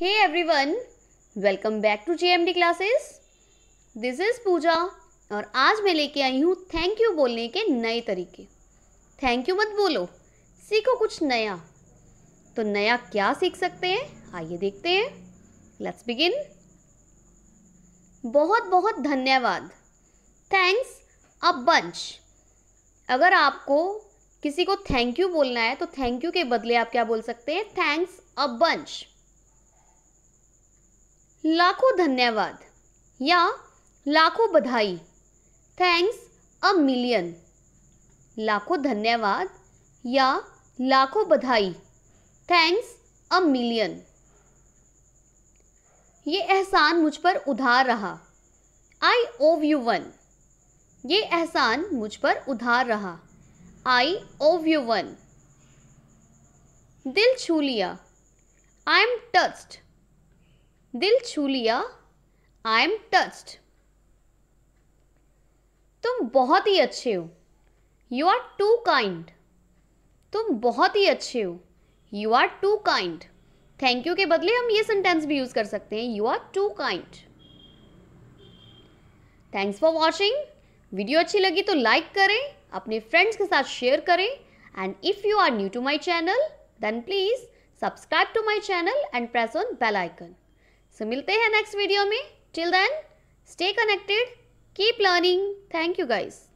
hey everyone welcome back to J M D classes this is Pooja और आज मैं लेके आई हूँ थैंक यू बोलने के नए तरीके थैंक यू मत बोलो सीखो कुछ नया तो नया क्या सीख सकते हैं आइए देखते हैं लेट्स बिगिन बहुत बहुत धन्यवाद थैंक्स अ बंच अगर आपको किसी को थैंक यू बोलना है तो थैंक यू के बदले आप क्या बोल सकते हैं थैंक्स अ बंच लाखों धन्यवाद या लाखों बधाई थैंक्स अ मिलियन लाखों धन्यवाद या लाखों बधाई थैंक्स अ मिलियन ये एहसान मुझ पर उधार रहा आई ओव यू वन ये एहसान मुझ पर उधार रहा आई ओव यू वन दिल छू लिया आई एम टस्ट दिल छू लिया आई एम टच्ड तुम बहुत ही अच्छे हो यू आर टू काइंड तुम बहुत ही अच्छे हो you are too kind thank you के बदले हम ये सेंटेंस भी यूज कर सकते हैं you are too kind thanks for watching video अच्छी लगी तो लाइक करें अपने फ्रेंड्स के साथ शेयर करें and if you are new to my channel then please subscribe to my channel and press on bell icon so so, मिलते हैं नेक्स्ट वीडियो में till then stay connected keep learning thank you guys